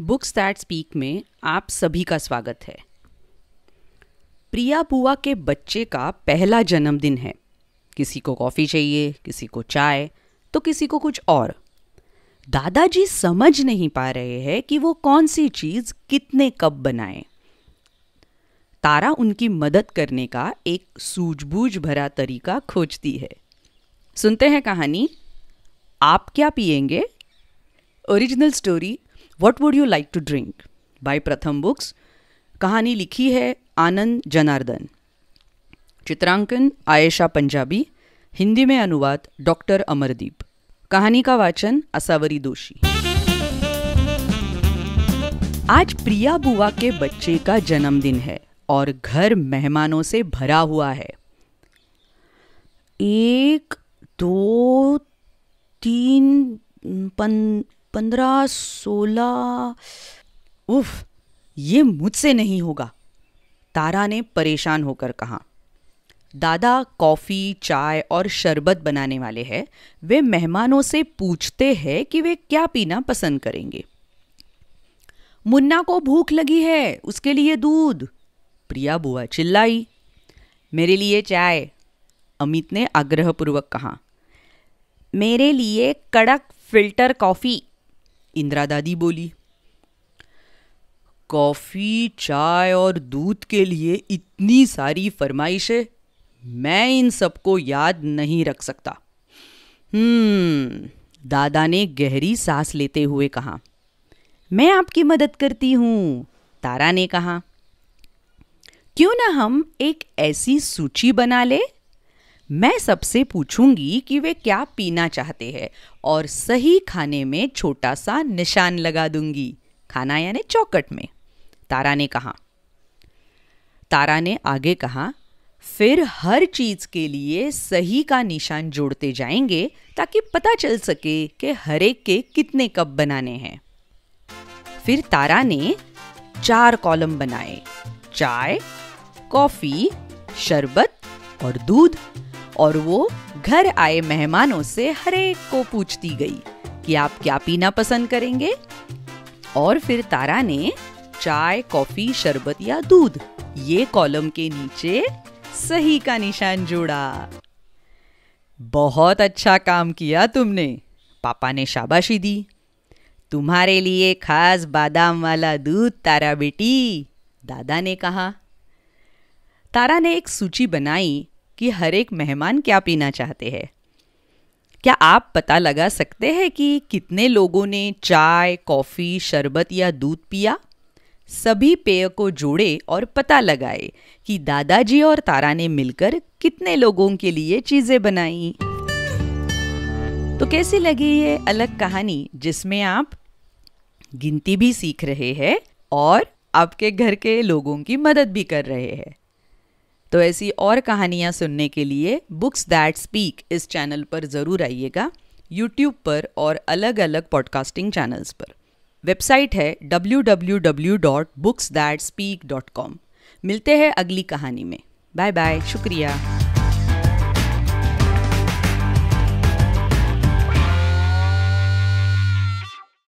books that speak में आप सभी का स्वागत है प्रिया बुआ के बच्चे का पहला जन्मदिन है किसी को कॉफ़ी चाहिए किसी को चाय तो किसी को कुछ और दादाजी समझ नहीं पा रहे हैं कि वो कौन सी चीज़ कितने कप बनाए तारा उनकी मदद करने का एक सूझबूझ भरा तरीका खोजती है सुनते हैं कहानी आप क्या पिएंगे original story what would you like to drink by Pratham books कहानी लिखी है आनंद जनार्दन चित्रांकन आयशा पंजाबी हिंदी में अनुवाद डॉक्टर अमरदीप कहानी का वाचन असावरी दोषी आज प्रिया बुआ के बच्चे का जन्मदिन है और घर मेहमानों से भरा हुआ है एक दो तीन पन पंद्रह सोलह उफ ये मुझसे नहीं होगा तारा ने परेशान होकर कहा दादा कॉफ़ी चाय और शरबत बनाने वाले हैं वे मेहमानों से पूछते हैं कि वे क्या पीना पसंद करेंगे मुन्ना को भूख लगी है उसके लिए दूध प्रिया बुआ चिल्लाई मेरे लिए चाय अमित ने आग्रहपूर्वक कहा मेरे लिए कड़क फिल्टर कॉफ़ी इंदिरा दादी बोली कॉफ़ी चाय और दूध के लिए इतनी सारी फरमाइशें मैं इन सबको याद नहीं रख सकता हम्म, दादा ने गहरी सांस लेते हुए कहा मैं आपकी मदद करती हूँ तारा ने कहा क्यों ना हम एक ऐसी सूची बना ले मैं सबसे पूछूंगी कि वे क्या पीना चाहते हैं और सही खाने में छोटा सा निशान लगा दूंगी खाना यानी चौकट में तारा ने कहा तारा ने आगे कहा फिर हर चीज के लिए सही का निशान जोड़ते जाएंगे ताकि पता चल सके कि हर एक के कितने कप बनाने हैं फिर तारा ने चार कॉलम बनाए चाय कॉफी शरबत और दूध और वो घर आए मेहमानों से हरेक को पूछती गई कि आप क्या पीना पसंद करेंगे और फिर तारा ने चाय कॉफी शरबत या दूध ये कॉलम के नीचे सही का निशान जोड़ा बहुत अच्छा काम किया तुमने पापा ने शाबाशी दी तुम्हारे लिए खास बादाम वाला दूध तारा बेटी दादा ने कहा तारा ने एक सूची बनाई कि हर एक मेहमान क्या पीना चाहते हैं क्या आप पता लगा सकते हैं कि कितने लोगों ने चाय कॉफ़ी शरबत या दूध पिया सभी पेय को जोड़े और पता लगाए कि दादाजी और तारा ने मिलकर कितने लोगों के लिए चीज़ें बनाई तो कैसी लगी ये अलग कहानी जिसमें आप गिनती भी सीख रहे हैं और आपके घर के लोगों की मदद भी कर रहे हैं तो ऐसी और कहानियाँ सुनने के लिए बुक्स दैट स्पीक इस चैनल पर ज़रूर आइएगा यूट्यूब पर और अलग अलग पॉडकास्टिंग चैनल्स पर वेबसाइट है डब्ल्यू मिलते हैं अगली कहानी में बाय बाय शुक्रिया